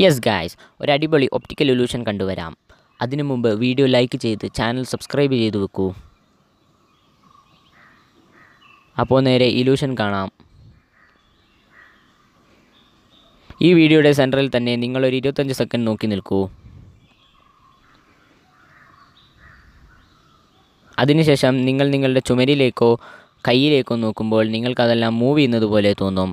yes guys ഒരു അടിപൊളി optical illusion കണ്ടുവരാം അതിനു മുമ്പ് വീഡിയോ ലൈക്ക് ചെയ്ത് ചാനൽ സബ്സ്ക്രൈബ് ചെയ്ത് വെക്കൂ അപ്പോൾ നേരെ ഇലൂഷൻ കാണാം ഈ വീഡിയോയുടെ സെൻറ്ററിൽ തന്നെ നിങ്ങളൊരു ഇരുപത്തഞ്ച് സെക്കൻഡ് നോക്കി നിൽക്കൂ അതിനുശേഷം നിങ്ങൾ നിങ്ങളുടെ ചുമരിലേക്കോ കയ്യിലേക്കോ നോക്കുമ്പോൾ നിങ്ങൾക്കതെല്ലാം മൂവ് ചെയ്യുന്നത് പോലെ തോന്നും